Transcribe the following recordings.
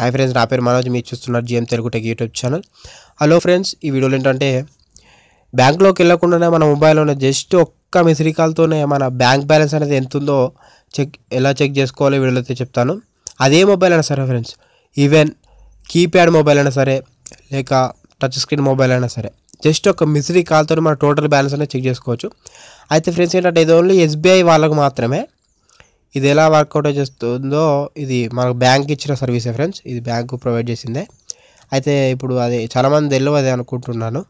hi friends నా పేరు మనోజ్ మీరు చూస్తున్నారు GM Telugu tech YouTube channel hello friends ఈ వీడియోలో ఏంటంటే బ్యాంక్లోకి వెళ్ళకుండానే మన మొబైల్లోనే జస్ట్ ఒక్క మిస్రీ కాల్తోనే మన బ్యాంక్ బ్యాలెన్స్ అనేది ఎంత ఉందో చెక్ ఎలా చెక్ చేసుకోవాలో వీడియోలో అయితే చెప్తాను అదే మొబైల్ అయినా సరే ఫ్రెండ్స్ ఈవెన్ కీప్యాడ్ మొబైల్ అయినా సరే లేక టచ్ స్క్రీన్ మొబైల్ అయినా సరే జస్ట్ ఒక మిస్రీ కాల్తో మన టోటల్ బ్యాలెన్స్ అనేది చెక్ చేసుకోవచ్చు అయితే ఫ్రెండ్స్ ఏంటంటే ఇది ఓన్లీ ఎస్బీఐ వాళ్ళకు మాత్రమే ఇది ఎలా వర్కౌట్ చేస్తుందో ఇది మనకు బ్యాంక్ ఇచ్చిన సర్వీసే ఫ్రెండ్స్ ఇది బ్యాంకు ప్రొవైడ్ చేసిందే అయితే ఇప్పుడు అది చాలామంది తెలియదు అనుకుంటున్నాను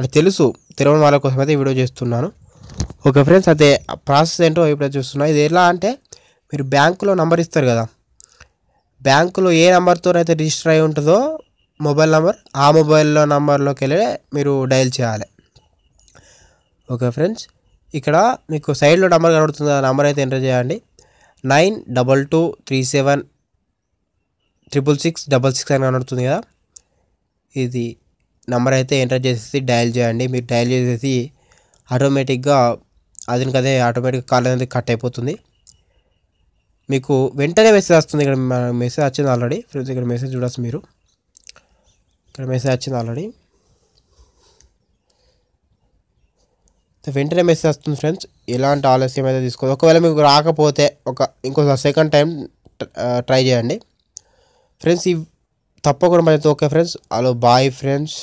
అది తెలుసు తెలియని వాళ్ళ కోసం అయితే వీడియో చేస్తున్నాను ఓకే ఫ్రెండ్స్ అయితే ప్రాసెస్ ఏంటో ఇప్పుడు చూస్తున్నా ఇది ఎలా అంటే మీరు బ్యాంకులో నంబర్ ఇస్తారు కదా బ్యాంకులో ఏ నెంబర్తో అయితే రిజిస్టర్ అయి ఉంటుందో మొబైల్ నెంబర్ ఆ మొబైల్లో నెంబర్లోకి వెళ్ళి మీరు డయల్ చేయాలి ఓకే ఫ్రెండ్స్ ఇక్కడ మీకు సైడ్లో నెంబర్ కనబడుతుంది ఆ నెంబర్ అయితే ఎంటర్ చేయండి nine double two three seven triple six double six అని కనబడుతుంది కదా ఇది నెంబర్ అయితే ఎంటర్ చేసేసి డయల్ చేయండి మీరు డయల్ చేసేసి ఆటోమేటిక్గా అదనికి అదే ఆటోమేటిక్గా కాల్ అనేది కట్ అయిపోతుంది మీకు వెంటనే మెసేజ్ వస్తుంది ఇక్కడ మెసేజ్ వచ్చింది ఆల్రెడీ ఫ్రెండ్స్ ఇక్కడ మెసేజ్ చూడొచ్చు మీరు ఇక్కడ మెసేజ్ వచ్చింది ఆల్రెడీ వెంటనే మెసేజ్ వస్తుంది ఫ్రెండ్స్ ఎలాంటి ఆలస్యం అయితే తీసుకోదు ఒకవేళ మీకు రాకపోతే ఒక ఇంకొక సెకండ్ టైం ట్రై చేయండి ఫ్రెండ్స్ ఈ తప్పకుండా మనతో okay friends hello bye friends